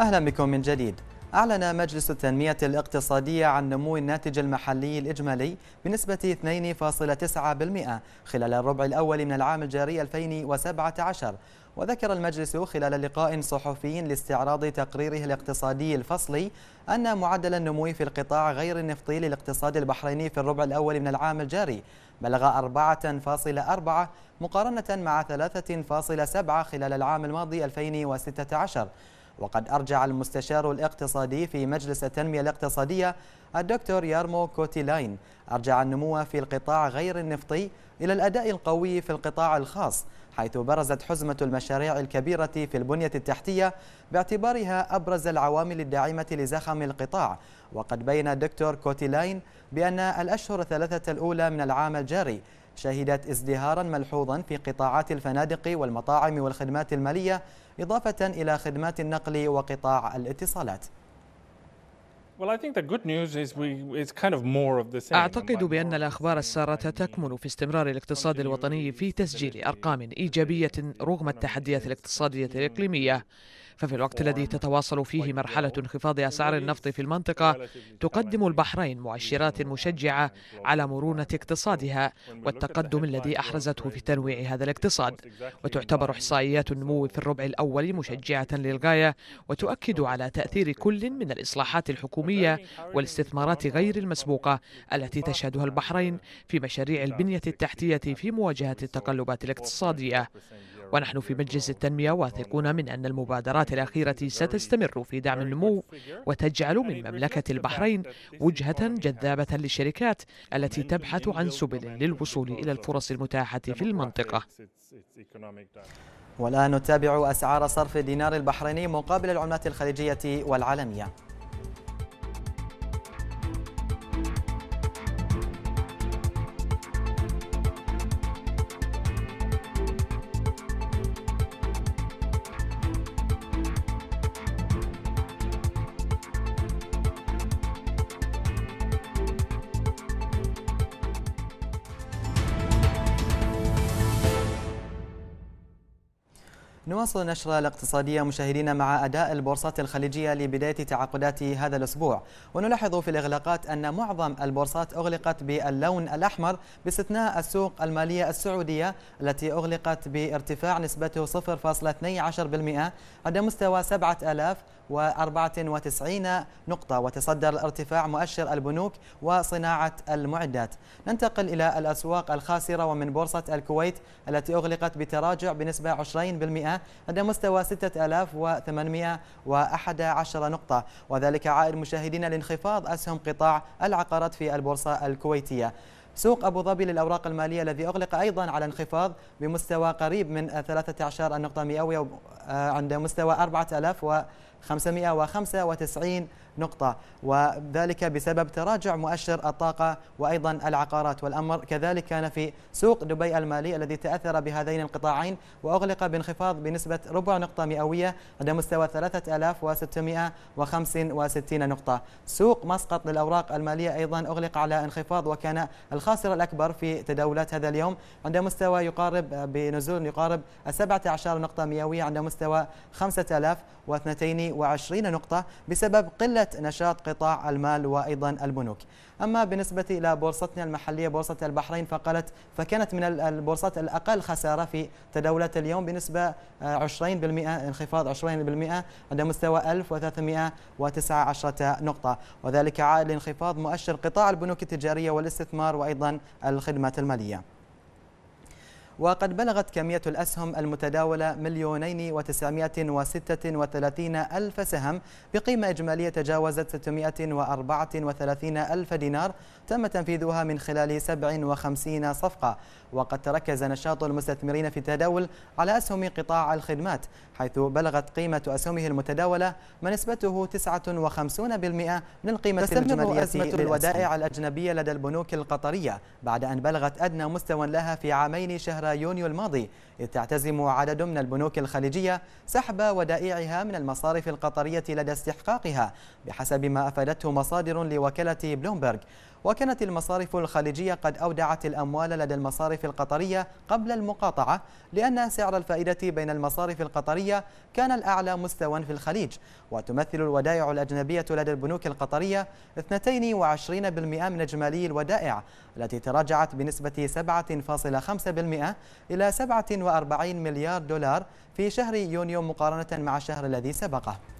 أهلا بكم من جديد أعلن مجلس التنمية الاقتصادية عن نمو الناتج المحلي الإجمالي بنسبة 2.9% خلال الربع الأول من العام الجاري 2017 وذكر المجلس خلال لقاء صحفي لاستعراض تقريره الاقتصادي الفصلي أن معدل النمو في القطاع غير النفطي للاقتصاد البحريني في الربع الأول من العام الجاري بلغ 4.4 مقارنة مع 3.7 خلال العام الماضي 2016 وقد أرجع المستشار الاقتصادي في مجلس التنمية الاقتصادية الدكتور يارمو كوتيلاين أرجع النمو في القطاع غير النفطي إلى الأداء القوي في القطاع الخاص حيث برزت حزمة المشاريع الكبيرة في البنية التحتية باعتبارها أبرز العوامل الداعمة لزخم القطاع وقد بين الدكتور كوتيلاين بأن الأشهر الثلاثة الأولى من العام الجاري شهدت ازدهارا ملحوظا في قطاعات الفنادق والمطاعم والخدمات المالية إضافة إلى خدمات النقل وقطاع الاتصالات أعتقد بأن الأخبار السارة تكمن في استمرار الاقتصاد الوطني في تسجيل أرقام إيجابية رغم التحديات الاقتصادية الإقليمية ففي الوقت الذي تتواصل فيه مرحلة انخفاض أسعار النفط في المنطقة تقدم البحرين مؤشرات مشجعة على مرونة اقتصادها والتقدم الذي أحرزته في تنويع هذا الاقتصاد وتعتبر إحصائيات النمو في الربع الأول مشجعة للغاية وتؤكد على تأثير كل من الإصلاحات الحكومية والاستثمارات غير المسبوقة التي تشهدها البحرين في مشاريع البنية التحتية في مواجهة التقلبات الاقتصادية ونحن في مجلس التنمية واثقون من أن المبادرات الأخيرة ستستمر في دعم النمو وتجعل من مملكة البحرين وجهة جذابة للشركات التي تبحث عن سبل للوصول إلى الفرص المتاحة في المنطقة والآن نتابع أسعار صرف الدينار البحريني مقابل العملات الخليجية والعالمية نواصل نشر الاقتصادية مشاهدينا مع أداء البورصات الخليجية لبداية تعاقدات هذا الأسبوع ونلاحظ في الإغلاقات أن معظم البورصات أغلقت باللون الأحمر باستثناء السوق المالية السعودية التي أغلقت بارتفاع نسبته 0.12% عند مستوى 7000 و94 نقطة وتصدر الارتفاع مؤشر البنوك وصناعة المعدات ننتقل إلى الأسواق الخاسرة ومن بورصة الكويت التي أغلقت بتراجع بنسبة 20% عند مستوى 6811 نقطة وذلك عائد مشاهدينا لانخفاض أسهم قطاع العقارات في البورصة الكويتية سوق أبو ظبي للأوراق المالية الذي أغلق أيضا على انخفاض بمستوى قريب من 13 نقطة مئوية آه، عند مستوى 4595 نقطة وذلك بسبب تراجع مؤشر الطاقة وأيضا العقارات والأمر كذلك كان في سوق دبي المالي الذي تأثر بهذين القطاعين وأغلق بانخفاض بنسبة ربع نقطة مئوية عند مستوى 3665 نقطة سوق مسقط للأوراق المالية أيضا أغلق على انخفاض وكان الخاسر الأكبر في تداولات هذا اليوم عند مستوى يقارب بنزول يقارب 17 نقطة مئوية عند مستوى 5220 نقطة بسبب قلة نشاط قطاع المال وأيضا البنوك أما بالنسبة إلى بورصتنا المحلية بورصة البحرين فقالت فكانت من البورصات الأقل خسارة في تداولات اليوم بنسبة 20% آه، انخفاض 20% عند مستوى 1319 نقطة وذلك عائد لانخفاض مؤشر قطاع البنوك التجارية والاستثمار وأيضا أيضا الخدمات المالية وقد بلغت كمية الأسهم المتداولة مليونين وتسعمائة وستة وثلاثين ألف سهم بقيمة إجمالية تجاوزت وثلاثين ألف دينار تم تنفيذها من خلال 57 صفقة وقد تركز نشاط المستثمرين في التداول على أسهم قطاع الخدمات حيث بلغت قيمة أسهمه المتداولة ما نسبته 59% من القيمة الإجمالية أزمة للودائع الأجنبية لدى البنوك القطرية بعد أن بلغت أدنى مستوى لها في عامين شهر يونيو الماضي إذ تعتزم عدد من البنوك الخليجية سحب ودائعها من المصارف القطرية لدى استحقاقها بحسب ما أفادته مصادر لوكالة بلومبرغ وكانت المصارف الخليجية قد أودعت الأموال لدى المصارف القطرية قبل المقاطعة لأن سعر الفائدة بين المصارف القطرية كان الأعلى مستوى في الخليج وتمثل الودائع الأجنبية لدى البنوك القطرية 22% من إجمالي الودائع التي تراجعت بنسبة 7.5% إلى 47 مليار دولار في شهر يونيو مقارنة مع الشهر الذي سبقه